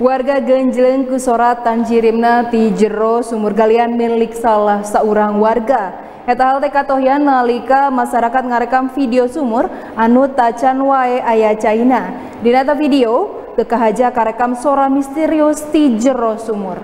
Warga Genjleng Kusora tanjirimna tijero sumur galian milik salah seorang warga. Eta hal tohian nalika masyarakat ngarekam video sumur anu tacan wae ayah China. Dinata video, kekahaja karekam sora misterius tijero sumur.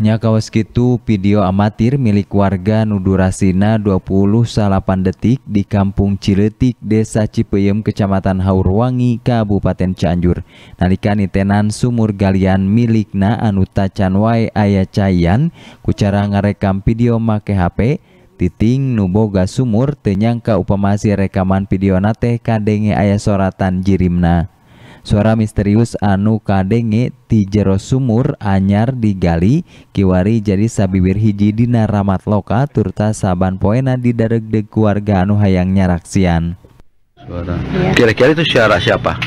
Hanya kawas gitu video amatir milik warga Nudurasina 20 salapan detik di Kampung Ciletik, Desa Cipeum, Kecamatan Haurwangi, Kabupaten Cianjur. Nalika nitenan sumur galian milikna anu tacanwai ayah cayan, kucara ngarekam video make HP, titing nuboga sumur tenyangka upamasi rekaman video nate kadenge ayah soratan jirimna. Suara misterius anu kadenge ti jero sumur anyar digali kiwari jadi sabibir hiji dina ramat loka turta saban poena didareg de keluarga anu hayang nyaraksian. Suara. Iya. Kira-kira itu suara siapa?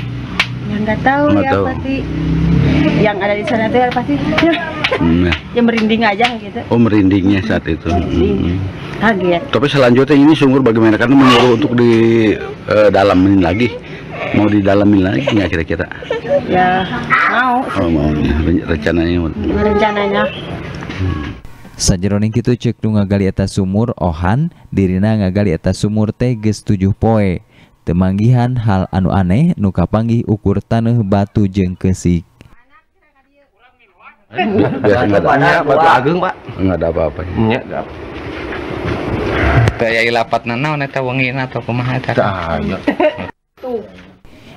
Yang nggak tahu nggak ya tahu. pasti yang ada di sana itu hmm, ya pasti hmm. yang merinding aja gitu. Oh merindingnya saat itu. Hmm. hmm. Tapi selanjutnya ini sumur bagaimana karena menyuruh untuk di uh, eh, dalamin lagi mau didalami lagi nggak kira-kira ya mau oh, mau rencananya rencananya hmm. Sajeroning kitu cek nu ngagali eta sumur ohan dirina ngagali eta sumur teh geus tujuh poe. Temanggihan hal anu aneh nu kapanggih ukur taneuh batu jeung kesik. Biasa batu agung, Pak. Enggak ada apa-apa. Nya, enggak. Kayak yai lapat nanaon eta wengi atau kumaha eta. Tah, iya.